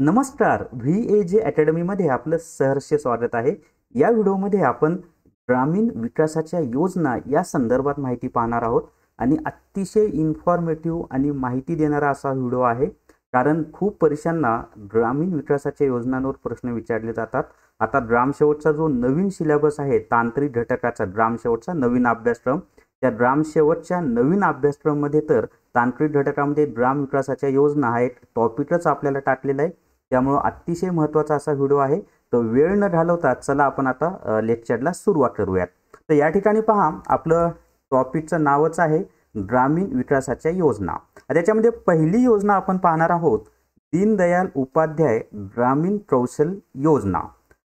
नमस्कार V A जे अकॅडमीमध्ये आपलं सहर्ष स्वागत आहे या व्हिडिओमध्ये आपण ग्रामीण विकासाच्या योजना या संदर्भात माहिती पाहणार आहोत आणि अतिशय इन्फॉर्मेटिव्ह आणि माहिती देणारा असा व्हिडिओ आहे कारण खूप परीक्षांना ग्रामीण विकासाच्या योजनांवर प्रश्न विचारले जातात आता शेवटचा जो नवीन सिलेबस आहे तांत्रिक घटकाचा शेवटचा नवीन अभ्यासक्रम त्या शेवटच्या नवीन अभ्यासक्रममध्ये तर तांत्रिक घटकामध्ये ग्राम विकासाच्या योजना हा एक टॉपिकच आपल्याला टाकलेला आहे त्यामुळं अतिशय महत्त्वाचा असा व्हिडिओ आहे तर वेळ न घालवता चला आपण आता लेक्चरला सुरुवात करूयात तर या ठिकाणी पहा आपलं टॉपिकचं नावच आहे ग्रामीण विकासाच्या योजना त्याच्यामध्ये पहिली योजना आपण पाहणार आहोत दीनदयाल उपाध्याय ग्रामीण कौशल्य योजना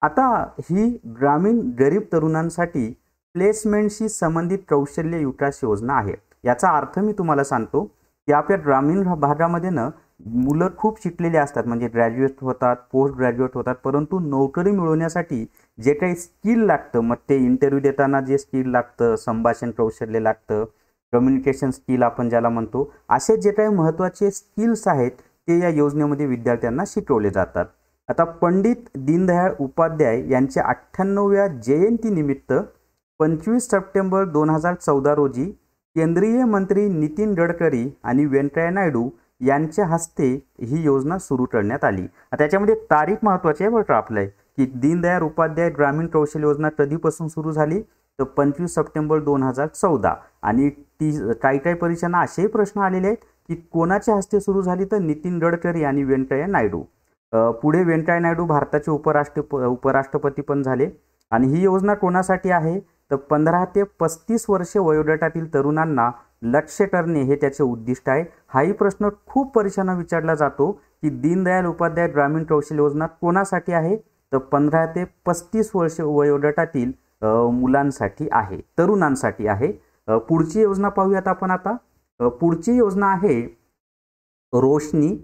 आता ही ग्रामीण गरीब तरुणांसाठी प्लेसमेंटशी संबंधित कौशल्य विकास योजना आहे याचा अर्थ मी तुम्हाला सांगतो की आपल्या ग्रामीण भागामध्ये ना मुलं खूप शिकलेले असतात म्हणजे ग्रॅज्युएट होतात पोस्ट ग्रॅज्युएट होतात परंतु नोकरी मिळवण्यासाठी जे काही स्किल लागतं मग ते इंटरव्ह्यू देताना जे स्किल लागतं संभाषण कौशल्य लागतं कम्युनिकेशन स्किल आपण ज्याला म्हणतो असे जे काही महत्त्वाचे स्किल्स आहेत ते या योजनेमध्ये विद्यार्थ्यांना शिकवले जातात आता पंडित दीनदयाळ उपाध्याय यांच्या अठ्ठ्याण्णव्या जयंतीनिमित्त पंचवीस सप्टेंबर दोन हजार चौदा रोजी केंद्रीय मंत्री नितीन गडकरी आणि व्यंकय्या नायडू यांच्या हस्ते ही योजना सुरू करण्यात आली त्याच्यामध्ये तारीख महत्त्वाची आहे बरं आपलं आहे की दीनदयाळ उपाध्याय ग्रामीण कौशल्य योजना कधीपासून सुरू झाली तर पंचवीस सप्टेंबर दोन हजार चौदा आणि ती काही काही परीक्षांना असेही प्रश्न आलेले आहेत की कोणाच्या हस्ते सुरू झाली तर नितीन गडकरी आणि व्यंकय्या नायडू पुढे व्यंकय्या नायडू भारताचे उपराष्ट्र उपराष्ट्रपती पण झाले आणि ही योजना कोणासाठी आहे तर पंधरा ते पस्तीस वर्षे वयोगटातील तरुणांना लक्ष करणे हे त्याचे उद्दिष्ट आहे हाही प्रश्न खूप परीक्षांना विचारला जातो की दीनदयाल उपाध्याय ग्रामीण कौशल्य योजना कोणासाठी आहे तर पंधरा ते पस्तीस वर्ष वयोगटातील मुलांसाठी आहे तरुणांसाठी आहे पुढची योजना पाहूयात आपण आता पुढची योजना आहे रोशनी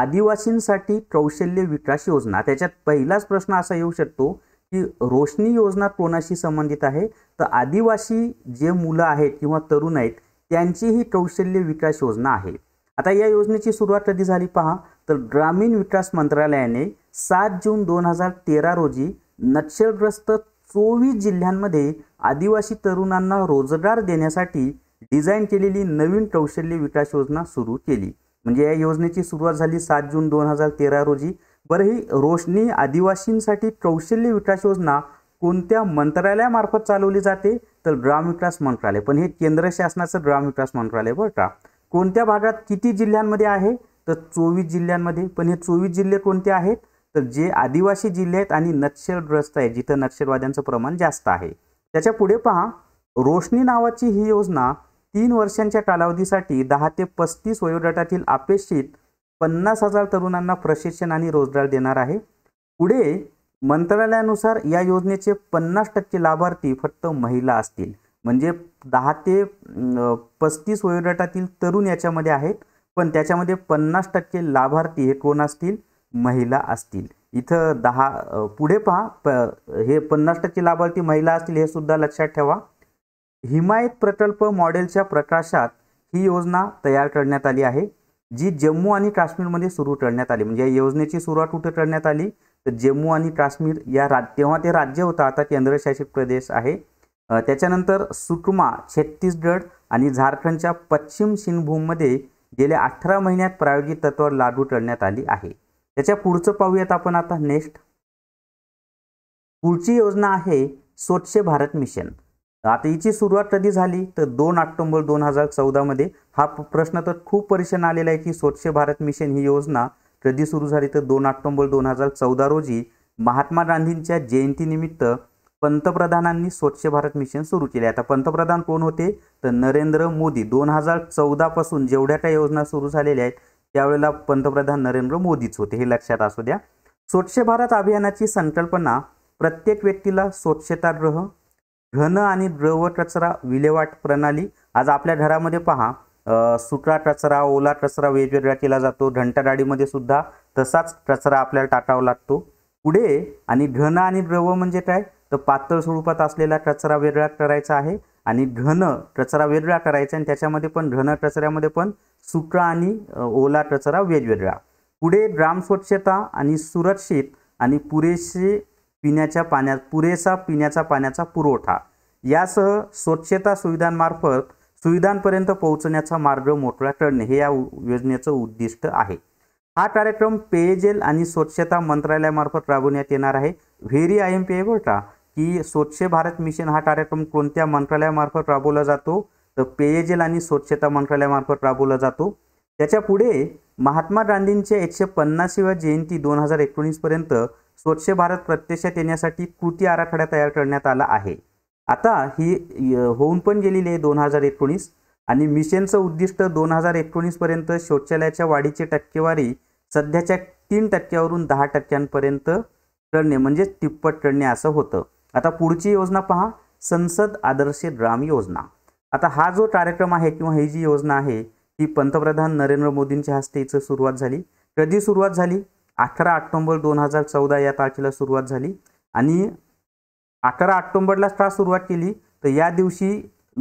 आदिवासींसाठी कौशल्य विकास योजना त्याच्यात पहिलाच प्रश्न असा येऊ शकतो की रोशनी योजना कोणाशी संबंधित आहे तर आदिवासी जे मुलं आहेत किंवा तरुण आहेत त्यांची ही कौशल्य विकास योजना आहे आता या योजनेची सुरुवात कधी झाली पहा तर ग्रामीण विकास मंत्रालयाने सात जून दोन हजार तेरा रोजी नक्षलग्रस्त चोवीस जिल्ह्यांमध्ये आदिवासी तरुणांना रोजगार देण्यासाठी डिझाईन केलेली नवीन कौशल्य विकास योजना सुरू केली म्हणजे या योजनेची सुरुवात झाली सात जून दोन हजार तेरा रोजी बरं ही रोशनी आदिवासींसाठी कौशल्य विकास योजना कोणत्या मंत्रालयामार्फत चालवली जाते तर ग्रामविकास मंत्रालय पण हे केंद्र शासनाचं ग्रामविकास मंत्रालय बरं का कोणत्या भागात किती जिल्ह्यांमध्ये आहे तर चोवीस जिल्ह्यांमध्ये पण हे चोवीस जिल्हे कोणते आहेत तर जे आदिवासी जिल्हे आहेत आणि नक्षलग्रस्त आहेत जिथं नक्षलवाद्यांचं प्रमाण जास्त आहे त्याच्या पुढे पहा रोशनी नावाची ही योजना तीन वर्षांच्या कालावधीसाठी दहा ते पस्तीस वयोगटातील अपेक्षित पन्नास हजार तरुणांना प्रशिक्षण आणि रोजगार देणार आहे पुढे मंत्रालयानुसार या योजनेचे पन्नास टक्के लाभार्थी फक्त महिला असतील म्हणजे दहा ते पस्तीस वयोगटातील तरुण याच्यामध्ये आहेत पण त्याच्यामध्ये पन्नास टक्के लाभार्थी हे कोण असतील महिला असतील इथं दहा पुढे पहा प हे पन्नास टक्के लाभार्थी महिला असतील हे सुद्धा लक्षात ठेवा हिमायत प्रकल्प मॉडेलच्या प्रकाशात ही योजना तयार करण्यात आली आहे जी जम्मू आणि काश्मीरमध्ये सुरू करण्यात आली म्हणजे या योजनेची सुरुवात कुठे करण्यात आली तर जम्मू आणि काश्मीर या रा तेव्हा ते राज्य होतं आता केंद्रशासित प्रदेश आहे त्याच्यानंतर सुकमा छत्तीसगड आणि झारखंडच्या पश्चिम सिंगभूममध्ये गेल्या अठरा महिन्यात प्रायोगिक तत्वावर लागू करण्यात आली आहे त्याच्या पुढचं पाहूयात आपण आता नेक्स्ट पुढची योजना आहे स्वच्छ भारत मिशन आता हिची सुरुवात कधी झाली तर दोन ऑक्टोंबर दोन हजार चौदामध्ये हा प्रश्न तर खूप परिषण आलेला आहे की स्वच्छ भारत मिशन ही योजना कधी सुरू झाली तर दोन ऑक्टोंबर दोन हजार चौदा रोजी महात्मा गांधींच्या जयंतीनिमित्त पंतप्रधानांनी स्वच्छ भारत मिशन सुरू केले आता पंतप्रधान कोण होते तर नरेंद्र मोदी दोन हजार चौदापासून जेवढ्या काय योजना सुरू झालेल्या आहेत त्यावेळेला पंतप्रधान नरेंद्र मोदीच होते हे लक्षात असू द्या स्वच्छ भारत अभियानाची संकल्पना प्रत्येक व्यक्तीला स्वच्छतागृह घन आणि द्रव कचरा विल्हेवाट प्रणाली आज आपल्या घरामध्ये पहा सुका कचरा ओला कचरा वेगवेगळा केला जातो घंटागाडीमध्ये सुद्धा तसाच कचरा आपल्याला टाकावा लागतो पुढे आणि घन आणि द्रव म्हणजे काय तर पातळ स्वरूपात असलेला कचरा वेगळा करायचा आहे आणि घन कचरा वेगळा करायचा आणि त्याच्यामध्ये पण घन कचऱ्यामध्ये पण सुका आणि ओला कचरा वेगवेगळा पुढे ग्राम स्वच्छता आणि सुरक्षित आणि पुरेशी पिण्याच्या पाण्यात पुरेसा पिण्याच्या पाण्याचा पुरवठा यासह स्वच्छता सुविधांमार्फत सुविधांपर्यंत पोहोचण्याचा मार्ग मोकळा करणे हे या योजनेचं उद्दिष्ट आहे हा कार्यक्रम पेयजल आणि स्वच्छता मंत्रालयामार्फत राबवण्यात येणार आहे व्हेरी आय एम पी ए बोलता की स्वच्छ भारत मिशन हा कार्यक्रम कोणत्या मंत्रालयामार्फत राबवला जातो तर पेयजल आणि स्वच्छता मंत्रालयामार्फत राबवला जातो त्याच्या पुढे महात्मा गांधींच्या एकशे पन्नासाव्या जयंती दोन हजार एकोणीसपर्यंत स्वच्छ भारत प्रत्यक्षात येण्यासाठी कृती आराखडा तयार करण्यात आला आहे आता ही होऊन पण गेलेली आहे दोन हजार एकोणीस आणि मिशनचं उद्दिष्ट दोन हजार एकोणीसपर्यंत शौचालयाच्या वाढीची टक्केवारी सध्याच्या तीन टक्क्यावरून दहा टक्क्यांपर्यंत करणे म्हणजे तिप्पट करणे असं होतं आता पुढची योजना पहा संसद आदर्श ग्राम योजना आता हा जो कार्यक्रम आहे किंवा ही जी योजना आहे ही पंतप्रधान नरेंद्र मोदींच्या हस्ते इथं सुरुवात झाली कधी सुरुवात झाली अकरा ऑक्टोंबर दोन हजार चौदा या तारखेला सुरुवात झाली आणि अकरा ऑक्टोंबरलाच का सुरुवात केली तर या दिवशी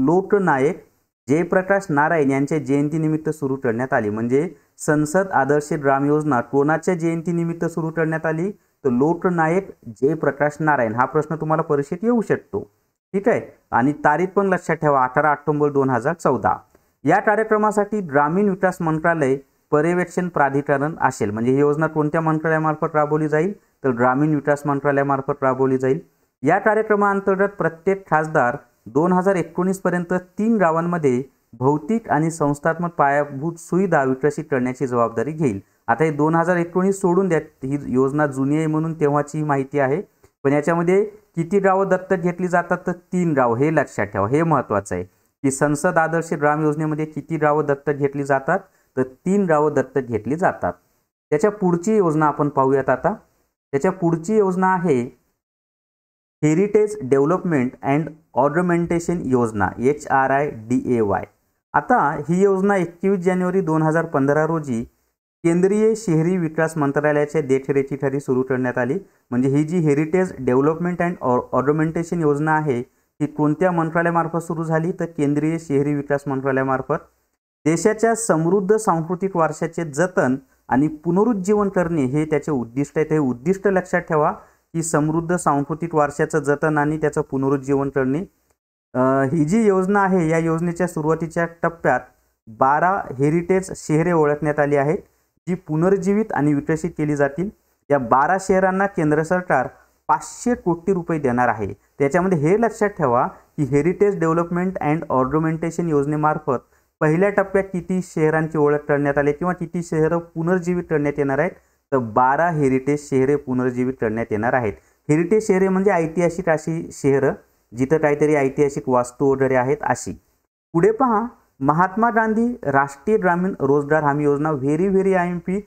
लोकनायक जयप्रकाश नारायण यांच्या जयंतीनिमित्त सुरू करण्यात आली म्हणजे संसद आदर्श ग्राम योजना कोणाच्या जयंतीनिमित्त सुरू करण्यात आली तर लोकनायक जयप्रकाश नारायण हा प्रश्न तुम्हाला परीक्षेत येऊ शकतो ठीक आहे आणि तारीख पण लक्षात ठेवा अठरा ऑक्टोंबर दोन हजार चौदा या कार्यक्रमासाठी ग्रामीण विकास मंत्रालय पर्यवेक्षण प्राधिकरण असेल म्हणजे ही योजना कोणत्या मंत्रालयामार्फत राबवली जाईल तर ग्रामीण विकास मंत्रालयामार्फत राबवली जाईल या कार्यक्रमाअंतर्गत प्रत्येक खासदार दोन हजार एकोणीसपर्यंत तीन गावांमध्ये भौतिक आणि संस्थात्मक पायाभूत सुविधा विकसित करण्याची जबाबदारी घेईल आता हे दोन हजार एकोणीस सोडून द्या ही योजना जुनी आहे म्हणून तेव्हाची माहिती आहे पण याच्यामध्ये किती गावं दत्तक घेतली जातात तर तीन गाव हे लक्षात ठेवा हे महत्त्वाचं आहे की संसद आदर्श ग्राम योजनेमध्ये किती गावं दत्तक घेतली जातात तर तीन गावं दत्तक घेतली जातात त्याच्या पुढची योजना आपण पाहूयात आता त्याच्या पुढची योजना आहे हेरिटेज डेव्हलपमेंट अँड ऑर्नमेंटेशन योजना H R I D A Y आता ही योजना एकवीस जानेवारी दोन हजार पंधरा रोजी केंद्रीय शहरी विकास मंत्रालयाच्या ठरी सुरू करण्यात आली म्हणजे ही जी हेरिटेज डेव्हलपमेंट अँड ऑर्गमेंटेशन योजना आहे ही कोणत्या मंत्रालयामार्फत सुरू झाली तर केंद्रीय शहरी विकास मंत्रालयामार्फत देशाच्या समृद्ध सांस्कृतिक वारशाचे जतन आणि पुनरुज्जीवन करणे हे त्याचे उद्दिष्ट आहे ते उद्दिष्ट लक्षात ठेवा की समृद्ध सांस्कृतिक वारशाचं जतन आणि त्याचं पुनरुज्जीवन करणे ही जी योजना आहे या योजनेच्या सुरुवातीच्या टप्प्यात बारा हेरिटेज शहरे ओळखण्यात आली आहेत जी पुनर्जीवित आणि विकसित केली जातील या बारा शहरांना केंद्र सरकार पाचशे कोटी रुपये देणार आहे त्याच्यामध्ये हे लक्षात ठेवा की हेरिटेज डेव्हलपमेंट अँड ऑर्गुमेंटेशन योजनेमार्फत पहिल्या टप्प्यात किती शहरांची ओळख करण्यात आली किंवा किती शहरं पुनर्जीवित करण्यात येणार आहेत तर बारा हेरिटेज शहरे पुनर्जीवित करण्यात येणार आहेत हेरिटेज शहरे म्हणजे ऐतिहासिक अशी शहरं जिथं काहीतरी ऐतिहासिक वास्तू वगैरे आहेत अशी पुढे पहा महात्मा गांधी राष्ट्रीय ग्रामीण रोजगार हमी योजना very very I M P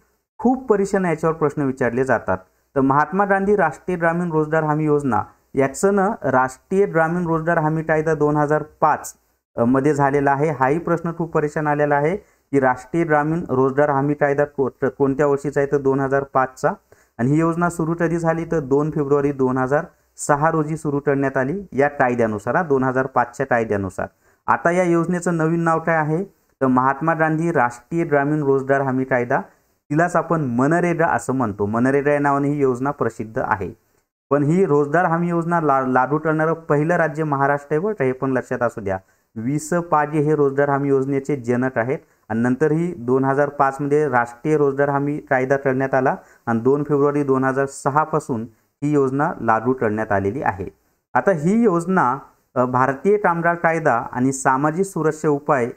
खूप परीक्षेनं याच्यावर प्रश्न विचारले जातात तर महात्मा गांधी राष्ट्रीय ग्रामीण रोजगार हमी योजना याचं राष्ट्रीय ग्रामीण रोजगार हमी कायदा दोन हजार पाच मध्ये झालेला आहे हाही प्रश्न खूप परेशान आलेला आहे की राष्ट्रीय ग्रामीण रोजगार हमी कायदा कोणत्या वर्षीचा आहे तर दोन हजार पाचचा आणि ही योजना सुरू कधी झाली तर दोन फेब्रुवारी दोन हजार सहा रोजी सुरू करण्यात आली या कायद्यानुसार हा दोन हजार पाचच्या कायद्यानुसार आता या योजनेचं नवीन नाव काय आहे तर महात्मा गांधी राष्ट्रीय ग्रामीण रोजगार हमी कायदा तिलाच आपण मनरेगा असं म्हणतो मनरेगा या नावाने ही योजना प्रसिद्ध आहे पण ही रोजगार हमी योजना ला लागू करणारं पहिलं राज्य महाराष्ट्र आहे व हे पण लक्षात असू द्या वीस पाजे हे रोजगार हमी योजनेचे जनक आहेत आणि नंतरही दोन हजार पाचमध्ये राष्ट्रीय रोजगार हमी कायदा करण्यात आला आणि दोन फेब्रुवारी दोन हजार सहापासून ही योजना लागू करण्यात आलेली आहे आता ही योजना भारतीय कामगार कायदा आणि सामाजिक सुरक्षा उपाय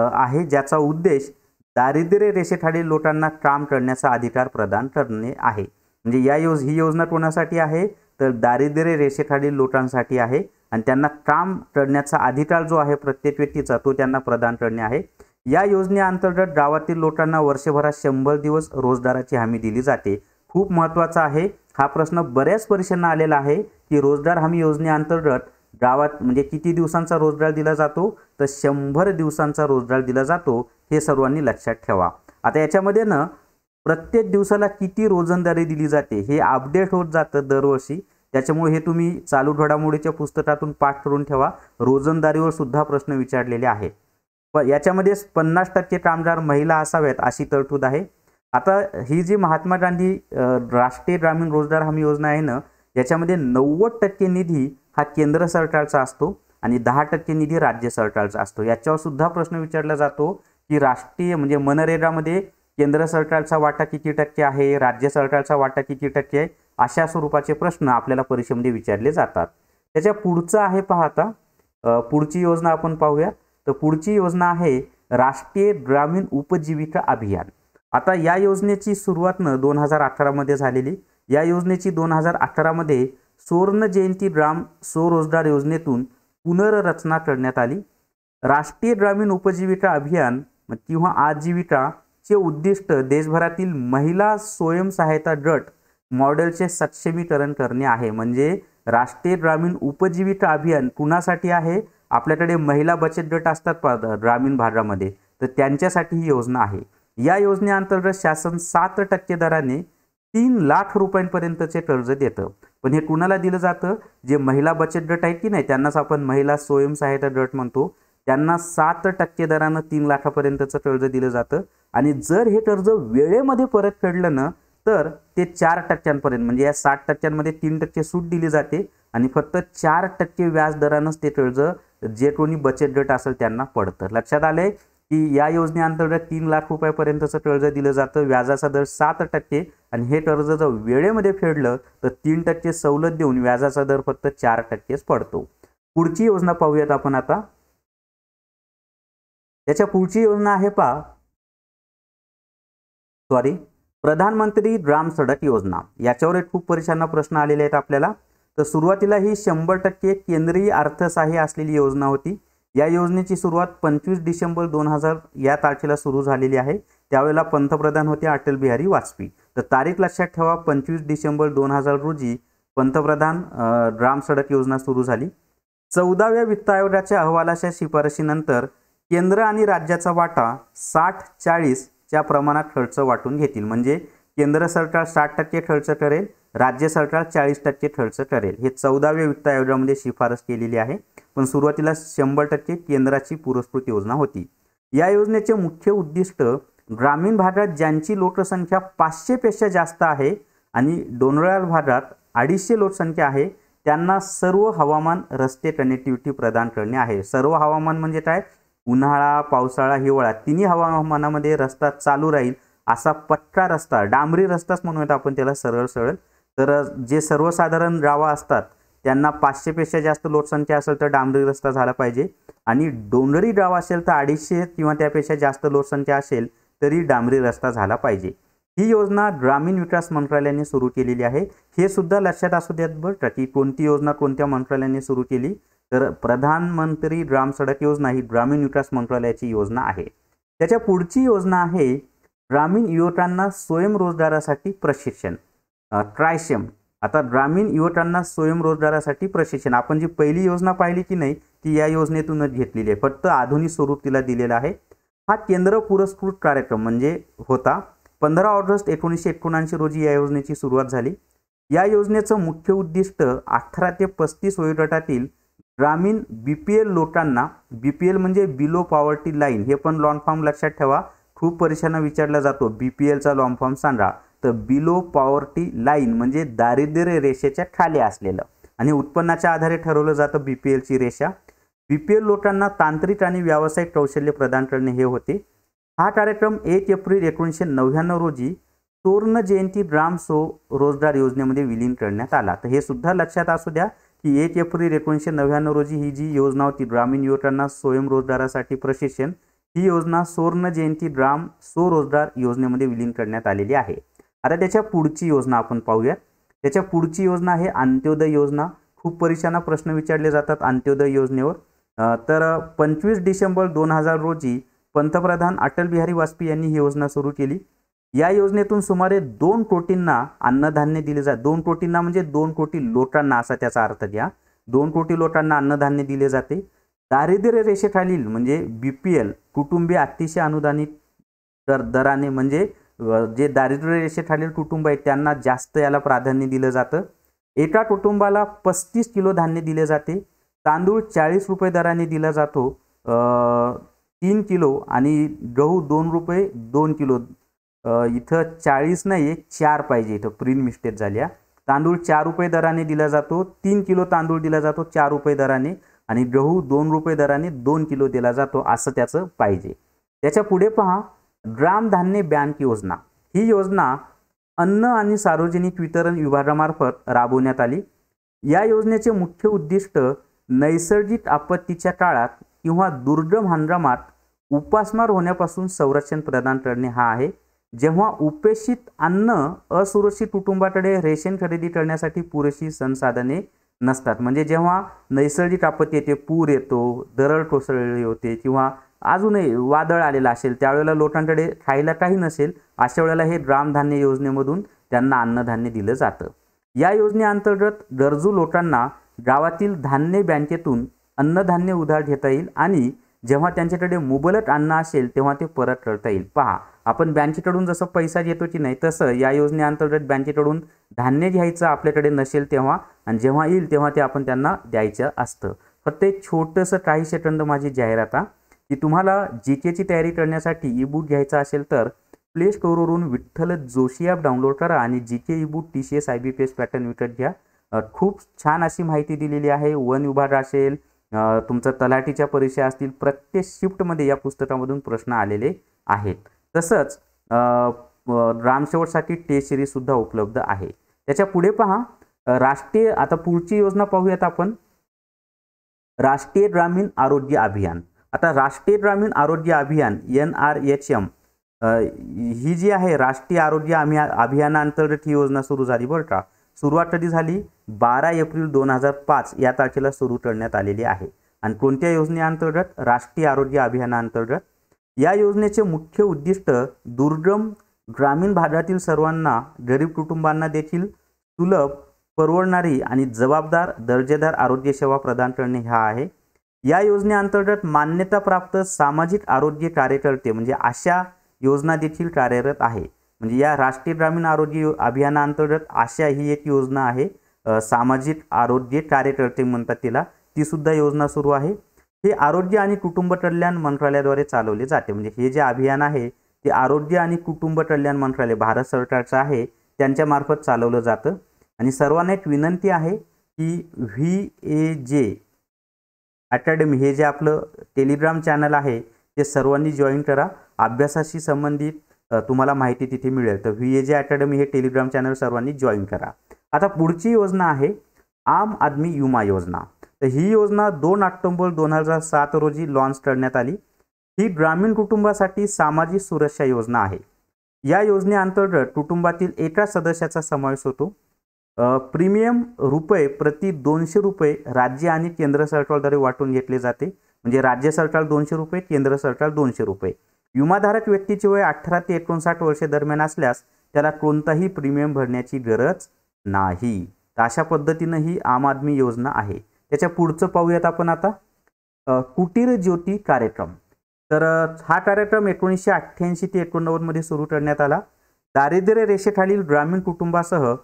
आहे ज्याचा उद्देश दारिद्र्य रेषेखालील लोकांना काम करण्याचा अधिकार प्रदान करणे आहे म्हणजे या योज ही योजना कोणासाठी आहे तर दारिद्र्य रेषेखाली लोटांसाठी आहे आणि त्यांना काम करण्याचा अधिकार जो आहे प्रत्येक व्यक्तीचा तो त्यांना प्रदान करणे आहे या योजनेअंतर्गत गावातील लोकांना वर्षभरात शंभर दिवस रोजगाराची हमी दिली जाते खूप महत्त्वाचा आहे हा प्रश्न बऱ्याच परीक्षांना आलेला आहे की रोजगार हमी योजनेअंतर्गत गावात म्हणजे किती दिवसांचा रोजगार दिला जातो तर शंभर दिवसांचा रोजगार दिला जातो हे सर्वांनी लक्षात ठेवा आता याच्यामध्ये ना प्रत्येक दिवसाला किती रोजंदारी दिली जाते हे अपडेट होत जातं दरवर्षी त्याच्यामुळे हे तुम्ही चालू घडामोडीच्या पुस्तकातून पाठ करून ठेवा रोजंदारीवर सुद्धा प्रश्न विचारलेले आहे प याच्यामध्ये पन्नास टक्के कामगार महिला असाव्यात अशी तरतूद आहे आता ही जी महात्मा गांधी राष्ट्रीय ग्रामीण रोजगार हमी योजना आहे ना याच्यामध्ये नव्वद टक्के निधी हा केंद्र सरकारचा असतो आणि दहा टक्के निधी राज्य सरकारचा असतो याच्यावर सुद्धा प्रश्न विचारला जातो की राष्ट्रीय म्हणजे मनरेगामध्ये केंद्र सरकारचा वाटा किती टक्के आहे राज्य सरकारचा वाटा किती टक्के आहे अशा स्वरूपाचे प्रश्न आपल्याला परीक्षेमध्ये विचारले जातात त्याच्या पुढचं आहे पाहता पुढची योजना आपण पाहूया तर पुढची योजना आहे राष्ट्रीय ग्रामीण उपजीविका अभियान आता या योजनेची न दोन हजार अठरामध्ये झालेली या योजनेची दोन हजार अठरामध्ये सुवर्ण जयंती ग्राम स्वरोजगार योजनेतून पुनर्रचना करण्यात आली राष्ट्रीय ग्रामीण उपजीविका अभियान किंवा आजीविका चे उद्दिष्ट देशभरातील महिला स्वयंसहायता गट मॉडेलचे सक्षमीकरण करणे आहे म्हणजे राष्ट्रीय ग्रामीण उपजीविका अभियान कुणासाठी आहे आपल्याकडे महिला बचत गट असतात ग्रामीण भागामध्ये तर त्यांच्यासाठी ही योजना आहे या योजनेअंतर्गत शासन सात टक्के दराने तीन लाख रुपयांपर्यंतचे कर्ज देतं पण हे कुणाला दिलं जातं जे महिला बचत गट आहेत की नाही त्यांनाच आपण महिला स्वयंसहायता गट म्हणतो त्यांना सात टक्के दरानं तीन लाखापर्यंतचं कर्ज दिलं जातं आणि जर हे कर्ज वेळेमध्ये परत फेडलं ना तर ते चार टक्क्यांपर्यंत म्हणजे या सात टक्क्यांमध्ये तीन टक्के सूट दिली जाते आणि फक्त चार टक्के व्याज दरानंच ते कर्ज जे कोणी बचत गट असेल त्यांना पडतं लक्षात आलं की या योजनेअंतर्गत तीन लाख रुपयापर्यंतचं कर्ज दिलं जातं व्याजाचा दर सात टक्के आणि हे कर्ज जर वेळेमध्ये फेडलं तर तीन टक्के सवलत देऊन व्याजाचा दर फक्त चार टक्केच पडतो पुढची योजना पाहूयात आपण आता याच्या पुढची योजना आहे पा सॉरी प्रधानमंत्री ग्राम सडक योजना याच्यावर एक खूप परीक्षांना प्रश्न आलेले आहेत आपल्याला तर सुरुवातीला ही शंभर टक्के केंद्रीय अर्थसहाय्य असलेली योजना होती या योजनेची सुरुवात पंचवीस डिसेंबर दोन हजार या तारखेला सुरू झालेली आहे त्यावेळेला पंतप्रधान होते अटल बिहारी वाजपेयी तर तारीख लक्षात ठेवा पंचवीस डिसेंबर दोन हजार रोजी पंतप्रधान ग्राम सडक योजना सुरू झाली चौदाव्या वित्त आयोगाच्या अहवालाच्या शिफारशीनंतर केंद्र आणि राज्याचा वाटा साठ चाळीसच्या प्रमाणात खर्च वाटून घेतील म्हणजे केंद्र सरकार साठ टक्के खर्च करेल राज्य सरकार चाळीस टक्के खर्च करेल हे चौदाव्या वित्त आयोगामध्ये शिफारस केलेली आहे पण सुरुवातीला शंभर टक्के केंद्राची पुरस्कृत योजना होती या योजनेचे मुख्य उद्दिष्ट ग्रामीण भागात ज्यांची लोकसंख्या पाचशेपेक्षा जास्त आहे आणि डोंगराळ भागात अडीचशे लोकसंख्या आहे त्यांना सर्व हवामान रस्ते कनेक्टिव्हिटी प्रदान करणे आहे सर्व हवामान म्हणजे काय उन्हाळा पावसाळा हिवाळा तिन्ही हवामानामध्ये रस्ता चालू राहील असा पक्का रस्ता डांबरी रस्ताच म्हणूयात आपण त्याला सरळ सरळ तर जे सर्वसाधारण गावं असतात त्यांना पाचशेपेक्षा जास्त लोकसंख्या असेल तर डांबरी रस्ता झाला पाहिजे आणि डोंगरी गाव असेल तर अडीचशे किंवा त्यापेक्षा जास्त लोकसंख्या असेल तरी डांबरी रस्ता झाला पाहिजे ही योजना ग्रामीण विकास मंत्रालयाने सुरू केलेली आहे हे सुद्धा लक्षात असू द्यात बरं की कोणती योजना कोणत्या मंत्रालयाने सुरू केली तर प्रधानमंत्री ग्राम सडक योजना ही ग्रामीण विकास मंत्रालयाची योजना आहे त्याच्या पुढची योजना आहे ग्रामीण युवकांना स्वयंरोजगारासाठी प्रशिक्षण ट्रायशम आता ग्रामीण युवकांना स्वयंरोजगारासाठी प्रशिक्षण आपण जी पहिली योजना पाहिली की नाही ती या योजनेतूनच घेतलेली आहे फक्त आधुनिक स्वरूप तिला दिलेला आहे हा केंद्र पुरस्कृत कार्यक्रम म्हणजे होता पंधरा ऑगस्ट एकोणीसशे एकोणऐंशी रोजी या योजनेची सुरुवात झाली या योजनेचं मुख्य उद्दिष्ट अठरा ते पस्तीस वयोगटातील ग्रामीण बी पी एल लोकांना बी पी एल म्हणजे बिलो पॉवर्टी लाईन हे पण लॉन फॉर्म लक्षात ठेवा खूप परीक्षांना विचारला जातो बी पी एलचा लॉन्ग फॉर्म सांगा तर बिलो पॉवर्टी लाईन म्हणजे दारिद्र्य रेषेच्या खाली असलेलं आणि उत्पन्नाच्या आधारे ठरवलं जातं बी पी एलची रेषा बी पी एल लोकांना तांत्रिक आणि व्यावसायिक कौशल्य प्रदान करणे हे होते हा कार्यक्रम एक एप्रिल एकोणीसशे नव्याण्णव रोजी सुवर्ण जयंती ग्राम सो रोजगार योजनेमध्ये विलीन करण्यात आला तर हे सुद्धा लक्षात असू द्या की एक एप्रिल एकोणीसशे नव्याण्णव रोजी ही जी योजना होती ग्रामीण युवकांना स्वयंरोजगारासाठी प्रशिक्षण ही योजना स्वर्ण जयंती ग्राम स्वरोजगार योजनेमध्ये विलीन करण्यात आलेली आहे आता त्याच्या पुढची योजना आपण पाहूया त्याच्या पुढची योजना आहे अंत्योदय योजना खूप परीक्षांना प्रश्न विचारले जातात अंत्योदय योजनेवर तर पंचवीस डिसेंबर दोन हजार रोजी पंतप्रधान अटल बिहारी वाजपेयी यांनी ही योजना सुरू केली या योजनेतून सुमारे दोन कोटींना अन्नधान्य दिले जाते दोन कोटींना म्हणजे दोन कोटी लोटांना असा त्याचा अर्थ घ्या दोन कोटी लोटांना अन्नधान्य दिले जाते दारिद्र्य रेषेखालील म्हणजे बी पी एल कुटुंबीय अतिशय अनुदानित दर दराने म्हणजे जे दारिद्र्य रेषेखालील कुटुंब आहेत त्यांना जास्त याला प्राधान्य दिलं जातं एका कुटुंबाला पस्तीस किलो धान्य दिले जाते तांदूळ चाळीस रुपये दराने दिला जातो तीन किलो आणि गहू दोन रुपये दोन किलो इथं चाळीस नाही आहे चार पाहिजे इथं प्रिंट मिस्टेक झाली आहे तांदूळ चार रुपये दराने दिला जातो तीन किलो तांदूळ दिला जातो चार रुपये दराने आणि गहू दोन रुपये दराने दोन किलो दिला जातो असं त्याचं पाहिजे त्याच्या पुढे पहा ग्राम धान्य बँक योजना ही योजना अन्न आणि सार्वजनिक वितरण विभागामार्फत राबवण्यात आली या योजनेचे मुख्य उद्दिष्ट नैसर्गिक आपत्तीच्या काळात किंवा दुर्गम हंगामात उपासमार होण्यापासून संरक्षण प्रदान करणे हा आहे जेव्हा उपेक्षित अन्न असुरक्षित कुटुंबाकडे रेशन खरेदी करण्यासाठी पुरेशी संसाधने नसतात म्हणजे जेव्हा नैसर्गिक आपत्ती येते पूर येतो दरड कोसळली होते किंवा अजूनही वादळ आलेलं असेल त्यावेळेला लोकांकडे खायला काही नसेल अशा वेळेला हे ग्रामधान्य योजनेमधून त्यांना अन्नधान्य दिलं जातं या योजनेअंतर्गत गरजू लोकांना गावातील धान्य बँकेतून अन्नधान्य उधार घेता येईल आणि जेव्हा त्यांच्याकडे मुबलक अन्न असेल तेव्हा ते परत करता येईल पहा आपण बँकेकडून जसं पैसा घेतो की नाही तसं या योजनेअंतर्गत बँकेकडून धान्य घ्यायचं आपल्याकडे नसेल तेव्हा आणि जेव्हा येईल तेव्हा ते आपण त्यांना द्यायचं असतं फक्त एक छोटंसं काही सेकंद माझी जाहिरात की तुम्हाला जी केची तयारी करण्यासाठी ई बुक घ्यायचा असेल तर प्ले स्टोअरवरून विठ्ठल जोशी ॲप डाउनलोड करा आणि G K ebook T C S I B P S pattern विकत घ्या खूप छान अशी माहिती दिलेली आहे वन विभाग असेल तुमचं तलाठीच्या परीक्षा असतील प्रत्येक शिफ्टमध्ये या पुस्तकामधून प्रश्न आलेले आहेत तसंच रामशेवटसाठी टेस्ट सिरीजसुद्धा उपलब्ध आहे त्याच्या पुढे पहा राष्ट्रीय आता पुढची योजना पाहूयात आपण राष्ट्रीय ग्रामीण आरोग्य अभियान आता राष्ट्रीय ग्रामीण आरोग्य अभियान एन आर एच एम ही जी आहे राष्ट्रीय आरोग्य अभिया अंतर्गत ही योजना सुरू झाली बरं का सुरुवात कधी झाली बारा एप्रिल दोन हजार पाच या तारखेला सुरू करण्यात आलेली आहे आणि कोणत्या योजनेअंतर्गत राष्ट्रीय आरोग्य अभियानाअंतर्गत या योजनेचे मुख्य उद्दिष्ट दुर्गम ग्रामीण भागातील सर्वांना गरीब कुटुंबांना देखील सुलभ परवडणारी आणि जबाबदार दर्जेदार आरोग्य सेवा प्रदान करणे हा आहे या योजनेअंतर्गत मान्यताप्राप्त सामाजिक आरोग्य कार्यकर्ते म्हणजे अशा योजना देखील कार्यरत आहे म्हणजे या राष्ट्रीय ग्रामीण आरोग्य अभियानाअंतर्गत आशा ही एक योजना आहे सामाजिक आरोग्य कार्यकर्ते म्हणतात तिला ती सुद्धा योजना सुरू आहे हे आरोग्य आणि कुटुंब कल्याण मंत्रालयाद्वारे चालवले जाते म्हणजे हे जे अभियान आहे ते आरोग्य आणि कुटुंब कल्याण मंत्रालय भारत सरकारचं आहे त्यांच्यामार्फत चालवलं जातं आणि सर्वांना एक विनंती आहे की व्ही ए जे अकॅडमी हे जे आपलं टेलिग्राम चॅनल आहे ते सर्वांनी जॉईन करा अभ्यासाशी संबंधित तुम्हाला माहिती तिथे मिळेल तर व्ही ए जे अकॅडमी हे टेलिग्राम चॅनल सर्वांनी जॉईन करा आता पुढची योजना आहे आम आदमी युमा योजना तर ही योजना दोन ऑक्टोंबर दोन हजार सात रोजी लॉन्च करण्यात आली ही ग्रामीण कुटुंबासाठी सामाजिक सुरक्षा योजना आहे या योजनेअंतर्गत कुटुंबातील एका सदस्याचा समावेश होतो प्रीमियम रुपये प्रति दोनशे रुपये राज्य आणि केंद्र सरकारद्वारे वाटून घेतले जाते म्हणजे राज्य सरकार दोनशे रुपये केंद्र सरकार दोनशे रुपये विमाधारक व्यक्तीचे वय अठरा ते एकोणसाठ वर्षे दरम्यान असल्यास त्याला कोणताही प्रीमियम भरण्याची गरज नाही तर अशा पद्धतीनं ही आम आदमी योजना आहे त्याच्या पुढचं पाहूयात आपण आता कुटीर ज्योती कार्यक्रम तर हा कार्यक्रम एकोणीसशे अठ्ठ्याऐंशी ते एकोणनव्वदमध्ये सुरू करण्यात आला दारिद्र्य रेषेखालील ग्रामीण कुटुंबासह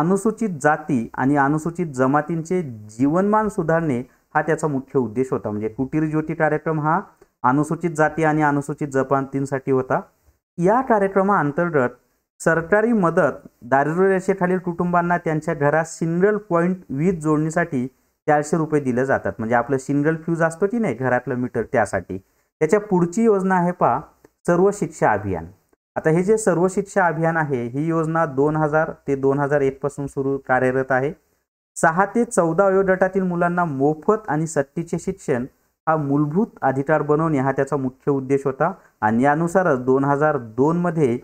अनुसूचित जाती आणि अनुसूचित जमातींचे जीवनमान सुधारणे हा त्याचा मुख्य उद्देश होता म्हणजे कुटीर ज्योती कार्यक्रम हा अनुसूचित जाती आणि अनुसूचित जमातींसाठी होता या कार्यक्रमाअंतर्गत सरकारी मदत दारिद्र्यरेषेखालील कुटुंबांना त्यांच्या घरात सिंगल पॉईंट वीज जोडणीसाठी चारशे रुपये दिले जातात म्हणजे आपलं सिंगल फ्यूज असतो की नाही घरातलं मीटर त्यासाठी त्याच्या पुढची योजना आहे पा सर्व शिक्षा अभियान आता हे जे सर्व शिक्षा अभियान आहे ही योजना दोन हजार ते दोन हजार पासून सुरू कार्यरत आहे सहा ते चौदा वयोगटातील मुलांना मोफत आणि सत्तीचे शिक्षण हा मूलभूत अधिकार बनवणे हा त्याचा मुख्य उद्देश होता आणि यानुसारच दोन हजार दोनमध्ये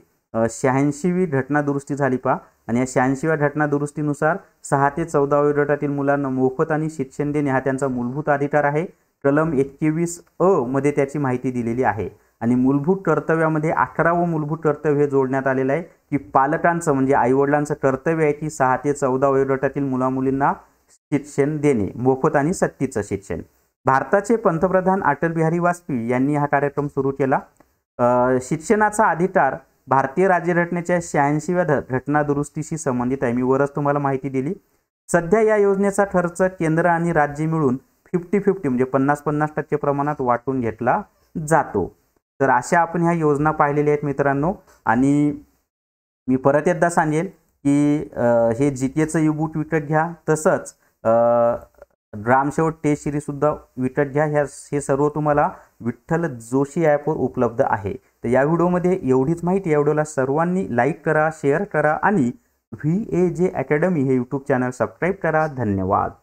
शहाऐंशीवी घटनादुरुस्ती झाली पहा आणि या शहाऐंशीव्या घटनादुरुस्तीनुसार सहा ते चौदा वयोगटातील मुलांना मोफत आणि शिक्षण देणे हा त्यांचा मूलभूत अधिकार आहे कलम एकवीस अ मध्ये त्याची माहिती दिलेली आहे आणि मूलभूत कर्तव्यामध्ये अकरावं मूलभूत कर्तव्य हे जोडण्यात आलेलं आहे की पालकांचं म्हणजे आईवडिलांचं कर्तव्य आहे की सहा ते चौदा वयोगटातील मुलामुलींना शिक्षण देणे मोफत आणि सक्तीचं शिक्षण भारताचे पंतप्रधान अटल बिहारी वाजपेयी यांनी हा कार्यक्रम सुरू केला शिक्षणाचा अधिकार भारतीय राज्यघटनेच्या शहाऐंशीव्या दुरुस्तीशी संबंधित आहे मी वरच तुम्हाला माहिती दिली सध्या या योजनेचा खर्च केंद्र आणि राज्य मिळून फिफ्टी फिफ्टी म्हणजे पन्नास पन्नास टक्के प्रमाणात वाटून घेतला जातो तर अशा आपण ह्या योजना पाहिलेल्या आहेत मित्रांनो आणि मी परत एकदा सांगेल की हे जी के एचं ईबुक विकत घ्या तसंच रामशेव टेस्ट सिरीजसुद्धा विकत घ्या ह्या हे सर्व तुम्हाला विठ्ठल जोशी ॲपवर उपलब्ध आहे तर या व्हिडिओमध्ये एवढीच माहिती या सर्वांनी लाईक करा शेअर करा आणि व्ही ए जे अकॅडमी हे यूट्यूब चॅनल सबस्क्राईब करा धन्यवाद